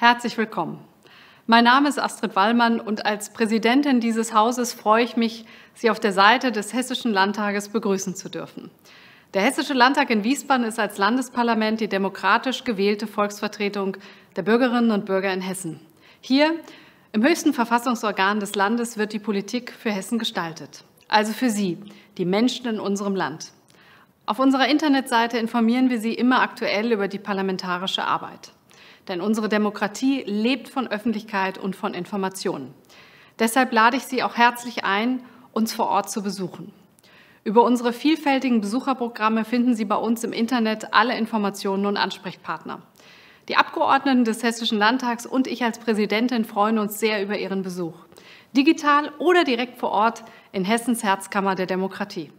Herzlich willkommen. Mein Name ist Astrid Wallmann und als Präsidentin dieses Hauses freue ich mich, Sie auf der Seite des Hessischen Landtages begrüßen zu dürfen. Der Hessische Landtag in Wiesbaden ist als Landesparlament die demokratisch gewählte Volksvertretung der Bürgerinnen und Bürger in Hessen. Hier, im höchsten Verfassungsorgan des Landes, wird die Politik für Hessen gestaltet. Also für Sie, die Menschen in unserem Land. Auf unserer Internetseite informieren wir Sie immer aktuell über die parlamentarische Arbeit. Denn unsere Demokratie lebt von Öffentlichkeit und von Informationen. Deshalb lade ich Sie auch herzlich ein, uns vor Ort zu besuchen. Über unsere vielfältigen Besucherprogramme finden Sie bei uns im Internet alle Informationen und Ansprechpartner. Die Abgeordneten des Hessischen Landtags und ich als Präsidentin freuen uns sehr über Ihren Besuch. Digital oder direkt vor Ort in Hessens Herzkammer der Demokratie.